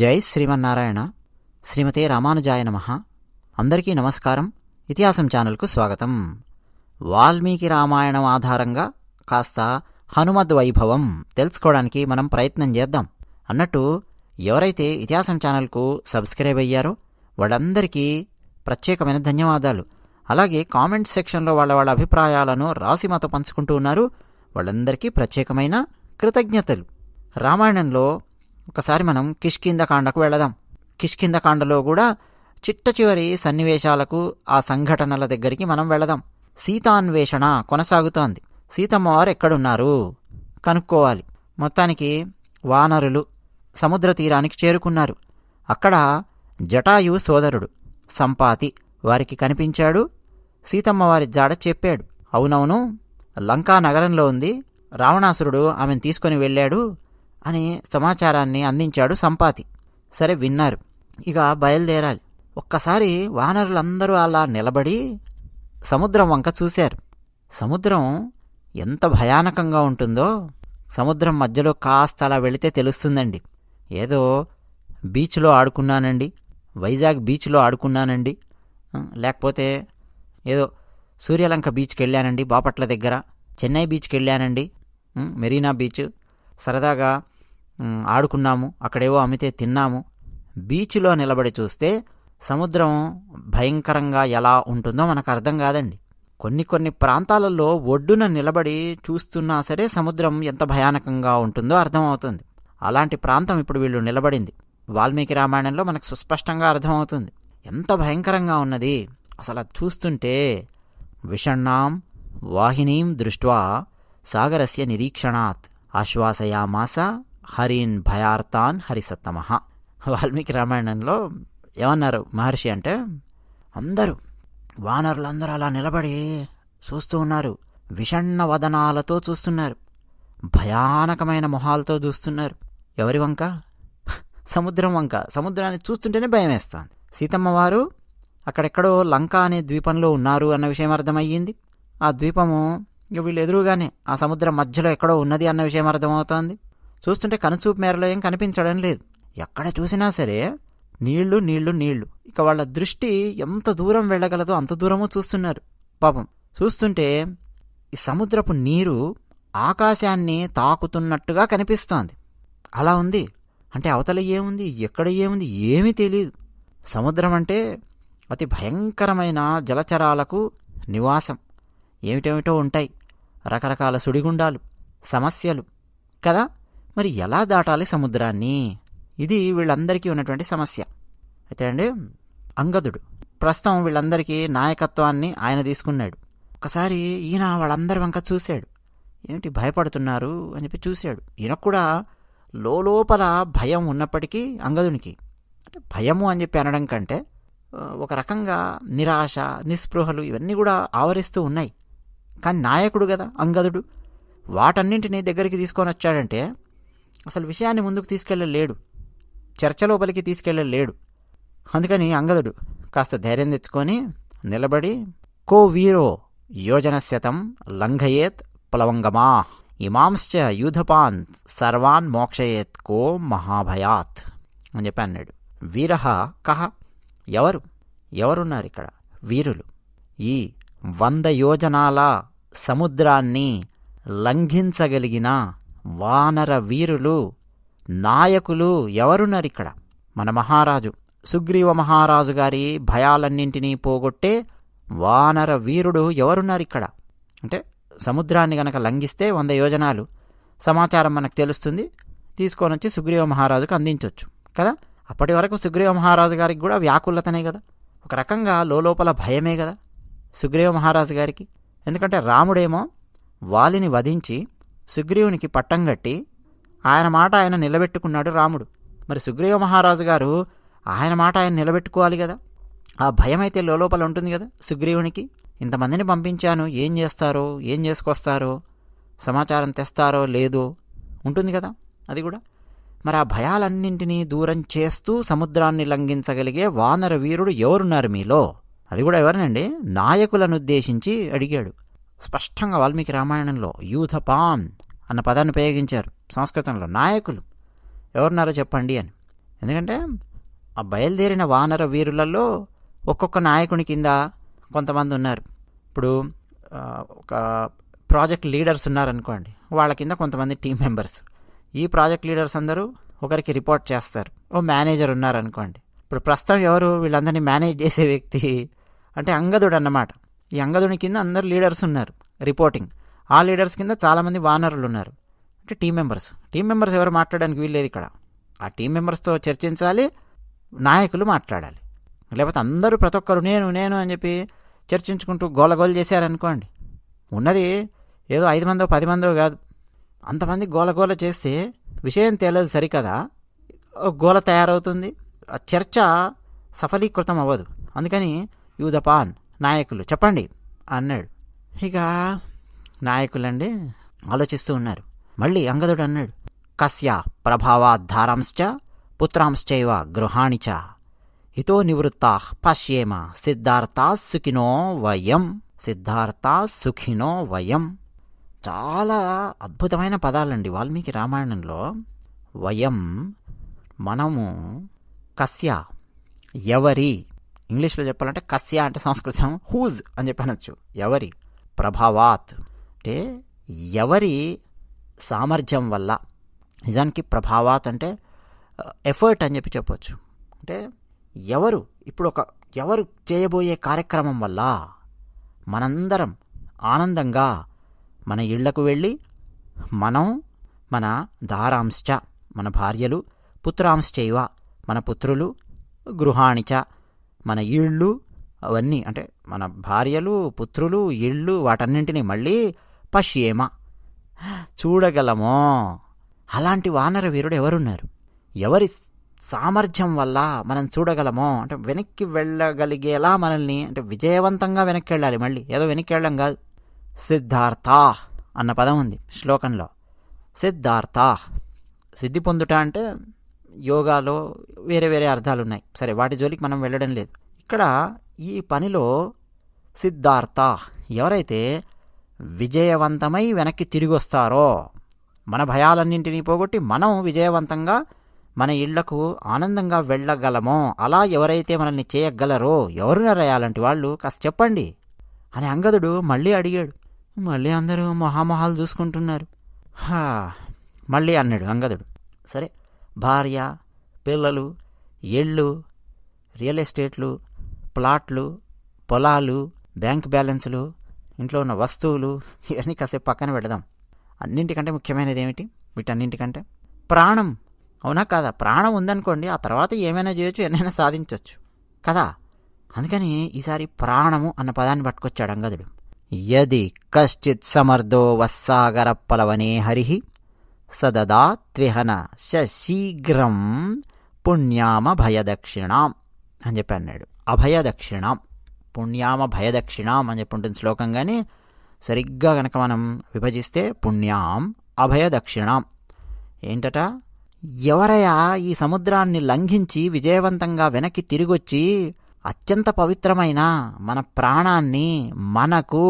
జై శ్రీమన్నారాయణ శ్రీమతే రామానుజాయ నమ అందరికీ నమస్కారం ఇతిహాసం ఛానల్కు స్వాగతం వాల్మీకి రామాయణం ఆధారంగా కాస్త హనుమద్ వైభవం తెలుసుకోవడానికి మనం ప్రయత్నం చేద్దాం అన్నట్టు ఎవరైతే ఇతిహాసం ఛానల్కు సబ్స్క్రైబ్ అయ్యారో వాళ్ళందరికీ ప్రత్యేకమైన ధన్యవాదాలు అలాగే కామెంట్ సెక్షన్లో వాళ్ళ వాళ్ళ అభిప్రాయాలను రాసి మాతో పంచుకుంటూ ఉన్నారు వాళ్ళందరికీ ప్రత్యేకమైన కృతజ్ఞతలు రామాయణంలో ఒకసారి మనం కిష్కిందకాండకు వెళదాం కిష్కిందకాండలో కూడా చిట్ట చివరి సన్నివేశాలకు ఆ సంఘటనల దగ్గరికి మనం వెళదాం సీతాన్వేషణ కొనసాగుతోంది సీతమ్మవారు ఎక్కడున్నారు కనుక్కోవాలి మొత్తానికి వానరులు సముద్ర తీరానికి చేరుకున్నారు అక్కడ జటాయు సోదరుడు సంపాతి వారికి కనిపించాడు సీతమ్మవారి జాడ చెప్పాడు అవునవును లంకా నగరంలో ఉంది రావణాసురుడు ఆమెను తీసుకుని వెళ్ళాడు అని సమాచారాన్ని అందించాడు సంపాతి సరే విన్నారు ఇక బయలుదేరాలి ఒక్కసారి వానరులందరూ అలా నిలబడి సముద్రం వంక చూశారు సముద్రం ఎంత భయానకంగా ఉంటుందో సముద్రం మధ్యలో కాస్త అలా వెళితే తెలుస్తుందండి ఏదో బీచ్లో ఆడుకున్నానండి వైజాగ్ బీచ్లో ఆడుకున్నానండి లేకపోతే ఏదో సూర్యలంక బీచ్కి వెళ్ళానండి బాపట్ల దగ్గర చెన్నై బీచ్కి వెళ్ళానండి మెరీనా బీచ్ సరదాగా ఆడుకున్నాము అక్కడేవో అమ్మితే తిన్నాము బీచ్లో నిలబడి చూస్తే సముద్రం భయంకరంగా ఎలా ఉంటుందో మనకు అర్థం కాదండి కొన్ని కొన్ని ప్రాంతాలలో ఒడ్డున నిలబడి చూస్తున్నా సరే సముద్రం ఎంత భయానకంగా ఉంటుందో అర్థమవుతుంది అలాంటి ప్రాంతం ఇప్పుడు వీళ్ళు నిలబడింది వాల్మీకి రామాయణంలో మనకు సుస్పష్టంగా అర్థమవుతుంది ఎంత భయంకరంగా ఉన్నది అసలు చూస్తుంటే విషణ్ణాం వాహినీం దృష్ట్వా సాగరస్య నిరీక్షణాత్ ఆశ్వాసయామాస హరీన్ భయార్తాన్ హరిసత్తమ వాల్మీకి రామాయణంలో ఏమన్నారు మహర్షి అంటే అందరూ వానరులందరూ అలా నిలబడి చూస్తూ ఉన్నారు విషణ్ణ వదనాలతో చూస్తున్నారు భయానకమైన మొహాలతో చూస్తున్నారు ఎవరి వంక సముద్రం వంక సముద్రాన్ని చూస్తుంటేనే భయం వేస్తుంది సీతమ్మ వారు అక్కడెక్కడో లంక అనే ద్వీపంలో ఉన్నారు అన్న విషయం అర్థమయ్యింది ఆ ద్వీపము వీళ్ళు ఎదురుగానే ఆ సముద్రం మధ్యలో ఎక్కడో ఉన్నది అన్న విషయం అర్థమవుతోంది చూస్తుంటే కనుచూపు మేరలో ఏం కనిపించడం లేదు ఎక్కడ చూసినా సరే నీళ్లు నీళ్లు నీళ్లు ఇక వాళ్ళ దృష్టి ఎంత దూరం వెళ్ళగలదో అంత దూరమో చూస్తున్నారు పాపం చూస్తుంటే ఈ సముద్రపు నీరు ఆకాశాన్ని తాకుతున్నట్టుగా కనిపిస్తోంది అలా ఉంది అంటే అవతల ఏముంది ఎక్కడ ఏముంది ఏమీ తెలియదు సముద్రం అంటే అతి భయంకరమైన జలచరాలకు నివాసం ఏమిటేమిటో ఉంటాయి రకరకాల సుడిగుండాలు సమస్యలు కదా మరి ఎలా దాటాలి సముద్రాన్ని ఇది వీళ్ళందరికీ ఉన్నటువంటి సమస్య అయితే అండి అంగదుడు ప్రస్తుతం వీళ్ళందరికీ నాయకత్వాన్ని ఆయన తీసుకున్నాడు ఒకసారి ఈయన వాళ్ళందరి వంక చూశాడు ఏమిటి భయపడుతున్నారు అని చెప్పి చూశాడు ఈయన కూడా లోపల భయం ఉన్నప్పటికీ అంగదునికి అంటే భయము అని చెప్పి అనడం కంటే ఒక రకంగా నిరాశ నిస్పృహలు ఇవన్నీ కూడా ఆవరిస్తూ ఉన్నాయి కానీ నాయకుడు కదా అంగదుడు వాటన్నింటినీ దగ్గరికి తీసుకొని వచ్చాడంటే అసలు విషయాన్ని ముందుకు తీసుకెళ్ళలేడు చర్చలోపలికి తీసుకెళ్ళలేడు అందుకని అంగదుడు కాస్త ధైర్యం తెచ్చుకొని నిలబడి కో వీరో యోజన శతం లంఘయేత్ ప్లవంగమా ఇమాంశ్చ యూధపాన్ సర్వాన్ మోక్షయేత్ కో మహాభయాత్ అని చెప్పి అన్నాడు వీరహ కహ ఎవరు ఎవరున్నారు ఇక్కడ వీరులు ఈ వంద యోజనాల సముద్రాన్ని లంఘించగలిగిన వానర వీరులు నాయకులు ఎవరున్నారు ఇక్కడ మన మహారాజు సుగ్రీవ మహారాజు గారి భయాలన్నింటినీ పోగొట్టే వానర వీరుడు ఎవరున్నారు ఇక్కడ అంటే సముద్రాన్ని గనక లంఘిస్తే వంద యోజనాలు సమాచారం మనకు తెలుస్తుంది తీసుకొని వచ్చి సుగ్రీవ మహారాజుకు అందించవచ్చు కదా అప్పటి వరకు సుగ్రీవ మహారాజు గారికి కూడా వ్యాకులతనే కదా ఒక రకంగా లోపల భయమే కదా సుగ్రీవ మహారాజు గారికి ఎందుకంటే రాముడేమో వాలిని వధించి సుగ్రీవునికి పట్టం కట్టి ఆయన మాట ఆయన నిలబెట్టుకున్నాడు రాముడు మరి సుగ్రీవ మహారాజు గారు ఆయన మాట ఆయన నిలబెట్టుకోవాలి కదా ఆ భయం అయితే లోపల ఉంటుంది కదా సుగ్రీవునికి ఇంతమందిని పంపించాను ఏం చేస్తారో ఏం చేసుకొస్తారో సమాచారం తెస్తారో లేదో ఉంటుంది కదా అది కూడా మరి ఆ భయాలన్నింటినీ దూరం చేస్తూ సముద్రాన్ని లంఘించగలిగే వానర వీరుడు ఎవరున్నారు మీలో అది కూడా ఎవరినండి నాయకులను ఉద్దేశించి అడిగాడు స్పష్టంగా వాల్మీకి రామాయణంలో యూథపాన్ అన్న పదాన్ని ఉపయోగించారు సంస్కృతంలో నాయకులు ఎవరున్నారో చెప్పండి అని ఎందుకంటే ఆ బయలుదేరిన వానర వీరులలో ఒక్కొక్క నాయకుని కింద కొంతమంది ఉన్నారు ఇప్పుడు ఒక ప్రాజెక్ట్ లీడర్స్ ఉన్నారనుకోండి వాళ్ళ కింద కొంతమంది టీం మెంబర్స్ ఈ ప్రాజెక్ట్ లీడర్స్ అందరూ ఒకరికి రిపోర్ట్ చేస్తారు ఓ మేనేజర్ ఉన్నారనుకోండి ఇప్పుడు ప్రస్తుతం ఎవరు వీళ్ళందరినీ మేనేజ్ చేసే వ్యక్తి అంటే అంగదుడు అన్నమాట ఈ అంగదుని కింద అందరు లీడర్స్ ఉన్నారు రిపోర్టింగ్ ఆ లీడర్స్ కింద చాలామంది వానరులు ఉన్నారు అంటే టీం మెంబర్స్ టీం మెంబర్స్ ఎవరు మాట్లాడడానికి వీల్లేదు ఇక్కడ ఆ టీం మెంబర్స్తో చర్చించాలి నాయకులు మాట్లాడాలి లేకపోతే అందరూ ప్రతి ఒక్కరు నేను నేను అని చెప్పి చర్చించుకుంటూ గోలగోలు చేశారనుకోండి ఉన్నది ఏదో ఐదు మందో పది మందో కాదు అంతమంది గోలగోల చేస్తే విషయం తేలదు సరికదా గోల తయారవుతుంది ఆ చర్చ సఫలీకృతం అవ్వదు అందుకని యూ ద పాన్ నాయకులు చెప్పండి అన్నాడు ఇక నాయకులండి ఆలోచిస్తూ ఉన్నారు మళ్ళీ అంగదుడు అన్నాడు కస్య ప్రభావాద్ధారాంశ్చ పుత్రాంశ్చైవ గృహాణిచ ఇతో నివృత్త పశ్యేమ సిద్ధార్థా సుఖినో వయం సిద్ధార్థా సుఖినో వయం చాలా అద్భుతమైన పదాలండి వాల్మీకి రామాయణంలో వయం మనము కస్య ఎవరి ఇంగ్లీష్లో చెప్పాలంటే కస్య అంటే సంస్కృతం హూజ్ అని చెప్పనొచ్చు ఎవరి ప్రభావాత్ అంటే ఎవరి సామర్థ్యం వల్ల నిజానికి ప్రభావాత్ అంటే ఎఫర్ట్ అని చెప్పి చెప్పవచ్చు అంటే ఎవరు ఇప్పుడు ఒక ఎవరు చేయబోయే కార్యక్రమం వల్ల మనందరం ఆనందంగా మన ఇళ్లకు వెళ్ళి మనం మన దారాంశ్చ మన భార్యలు పుత్రాంశ్చైవ మన పుత్రులు గృహాణిచ మన ఇళ్ళు అవన్నీ అంటే మన భార్యలు పుత్రులు ఇళ్ళు వాటన్నింటినీ మళ్ళీ పశ్యేమ చూడగలమో అలాంటి వానర వీరుడు ఎవరున్నారు ఎవరి సామర్థ్యం వల్ల మనం చూడగలమో అంటే వెనక్కి వెళ్ళగలిగేలా మనల్ని అంటే విజయవంతంగా వెనక్కి వెళ్ళాలి మళ్ళీ ఏదో వెనక్కి వెళ్ళడం కాదు సిద్ధార్థ అన్న పదం ఉంది శ్లోకంలో సిద్ధార్థ సిద్ధి పొందుట అంటే యోగాలో వేరే వేరే అర్థాలు ఉన్నాయి సరే వాటి జోలికి మనం వెళ్ళడం లేదు ఇక్కడ ఈ పనిలో సిద్ధార్థ ఎవరైతే విజయవంతమై వెనక్కి తిరిగొస్తారో మన భయాలన్నింటినీ పోగొట్టి మనం విజయవంతంగా మన ఇళ్లకు ఆనందంగా వెళ్ళగలమో అలా ఎవరైతే మనల్ని చేయగలరో ఎవరు రాయాలంటే వాళ్ళు కాస్త చెప్పండి అని అంగదుడు మళ్ళీ అడిగాడు మళ్ళీ అందరూ మొహామొహాలు చూసుకుంటున్నారు హా మళ్ళీ అన్నాడు అంగదుడు సరే భార్య పిల్లలు ఇళ్ళు రియల్ ఎస్టేట్లు ప్లాట్లు పొలాలు బ్యాంక్ బ్యాలెన్సులు ఇంట్లో ఉన్న వస్తువులు ఇవన్నీ కాసేపు పక్కన పెడదాం అన్నింటికంటే ముఖ్యమైనది ఏమిటి వీటన్నింటికంటే ప్రాణం అవునా కదా ప్రాణం ఉందనుకోండి ఆ తర్వాత ఏమైనా చేయొచ్చు ఎన్నైనా సాధించవచ్చు కదా అందుకని ఈసారి ప్రాణము అన్న పదాన్ని పట్టుకొచ్చాడు అంగదుడు యది కశ్చిత్ సమర్థో వస్సాగర పలవనే హరి సదదా త్విహన శీఘ్రం పుణ్యామ భయదక్షిణాం అని చెప్పి అన్నాడు అభయదక్షిణాం పుణ్యామ భయదక్షిణాం అని చెప్పి ఉంటుంది శ్లోకం కానీ సరిగ్గా కనుక మనం విభజిస్తే పుణ్యాం అభయదక్షిణాం ఏంటట ఎవరయా ఈ సముద్రాన్ని లంఘించి విజయవంతంగా వెనక్కి తిరిగొచ్చి అత్యంత పవిత్రమైన మన ప్రాణాన్ని మనకు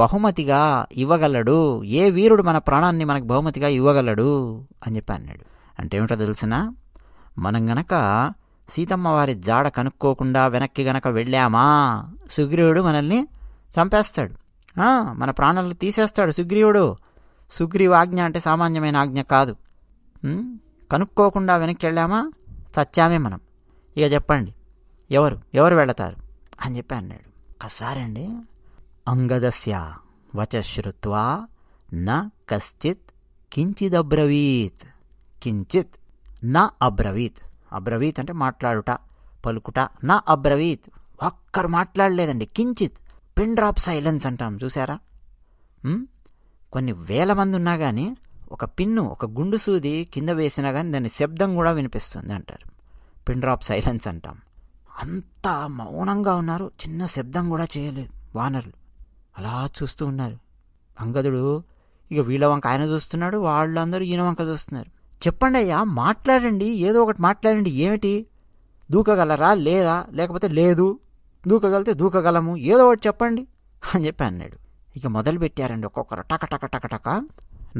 బహుమతిగా ఇవ్వగలడు ఏ వీరుడు మన ప్రాణాన్ని మనకు బహుమతిగా ఇవ్వగలడు అని చెప్పి అన్నాడు అంటే ఏమిటో తెలిసిన మనం గనక సీతమ్మవారి జాడ కనుక్కోకుండా వెనక్కి గనక వెళ్ళామా సుగ్రీవుడు మనల్ని చంపేస్తాడు మన ప్రాణాలు తీసేస్తాడు సుగ్రీవుడు సుగ్రీవాజ్ఞ అంటే సామాన్యమైన ఆజ్ఞ కాదు కనుక్కోకుండా వెనక్కి వెళ్ళామా చచ్చామే మనం ఇక చెప్పండి ఎవరు ఎవరు వెళతారు అని చెప్పి అన్నాడు ఒకసారండి అంగదస్య వచశ్రుత్వా న కశ్చిత్ కించిదబ్రవీత్ కించిత్ నా అబ్రవీత్ అబ్రవీత్ అంటే మాట్లాడుట పలుకుట నా అబ్రవీత్ ఒక్కరు మాట్లాడలేదండి కించిత్ పిన్ డ్రాప్ సైలెన్స్ అంటాం చూసారా కొన్ని వేల మంది ఉన్నా కానీ ఒక పిన్ను ఒక గుండు సూది కింద వేసినా కానీ దాని శబ్దం కూడా వినిపిస్తుంది అంటారు పిన్ డ్రాప్ సైలెన్స్ అంటాం అంత మౌనంగా ఉన్నారు చిన్న శబ్దం కూడా చేయలేదు వానరులు అలా చూస్తూ ఉన్నారు అంగదుడు ఇక వీళ్ళ వంక ఆయన చూస్తున్నాడు వాళ్ళందరూ ఈయన వంక చూస్తున్నారు చెప్పండి అయ్యా మాట్లాడండి ఏదో ఒకటి మాట్లాడండి ఏమిటి దూకగలరా లేదా లేకపోతే లేదు దూకగలితే దూకగలము ఏదో ఒకటి చెప్పండి అని చెప్పి అన్నాడు ఇక మొదలు పెట్టారండి ఒక్కొక్కరు టక టక టక టక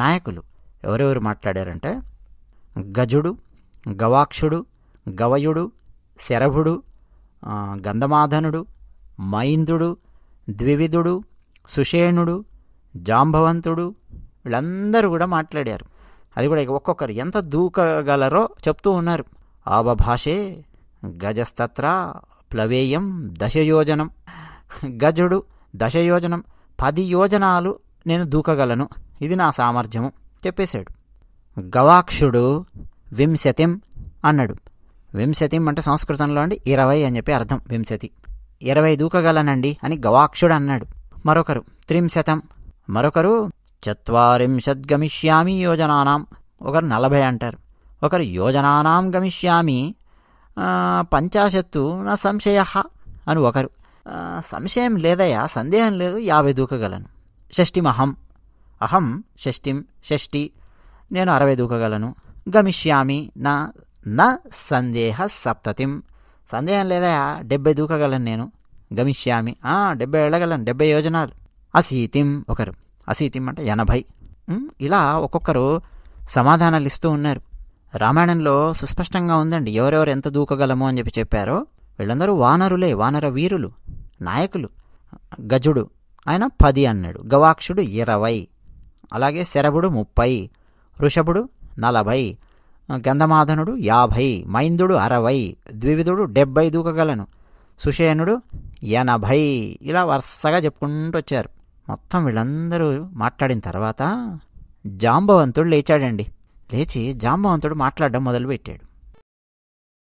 నాయకులు ఎవరెవరు మాట్లాడారంటే గజుడు గవాక్షుడు గవయుడు శరభుడు గంధమాధనుడు మైందుడు ద్వివిధుడు సుషేణుడు జాంబవంతుడు వీళ్ళందరూ కూడా మాట్లాడారు అది కూడా ఒక్కొక్కరు ఎంత దూకగలరో చెప్తూ ఉన్నారు భాషే గజస్తత్ర ప్లవేయం దశయోజనం గజుడు దశయోజనం పది యోజనాలు నేను దూకగలను ఇది నా సామర్థ్యము చెప్పేశాడు గవాక్షుడు వింశతిం అన్నాడు వింశతిం అంటే సంస్కృతంలో అండి ఇరవై అని చెప్పి అర్థం వింశతి ఇరవై దూకగలనండి అని గవాక్షుడు అన్నాడు మరొకరు త్రింశతం మరొకరు చత్వారింశత్ గమిష్యామి యోజనానాం ఒకరు నలభై అంటారు ఒకరు యోజనానాం గమిష్యామి పంచాశత్తు నా సంశయ అని ఒకరు సంశయం లేదయా సందేహం లేదు యాభై దూకగలను షష్టిం అహం అహం షష్టిం షష్టి నేను అరవై దూకగలను గమిష్యామి నా నా సందేహ సప్తతిం సందేహం లేదయా డెబ్బై దూకగలను నేను గమిష్యామి డెబ్బై వెళ్ళగలను డెబ్బై యోజనాలు అసీతిం ఒకరు అసీతిం అంటే ఎనభై ఇలా ఒక్కొక్కరు సమాధానాలు ఇస్తూ ఉన్నారు రామాయణంలో సుస్పష్టంగా ఉందండి ఎవరెవరు ఎంత దూకగలము అని చెప్పి చెప్పారో వీళ్ళందరూ వానరులే వానర వీరులు నాయకులు గజుడు ఆయన పది అన్నాడు గవాక్షుడు ఇరవై అలాగే శరభుడు ముప్పై ఋషభుడు నలభై గంధమాధనుడు యాభై మైందుడు అరవై ద్వివిధుడు డెబ్బై దూకగలను సుషేనుడు ఎనభై ఇలా వరుసగా చెప్పుకుంటూ వచ్చారు మొత్తం వీళ్ళందరూ మాట్లాడిన తర్వాత జాంబవంతుడు లేచాడండి లేచి జాంబవంతుడు మాట్లాడడం మొదలుపెట్టాడు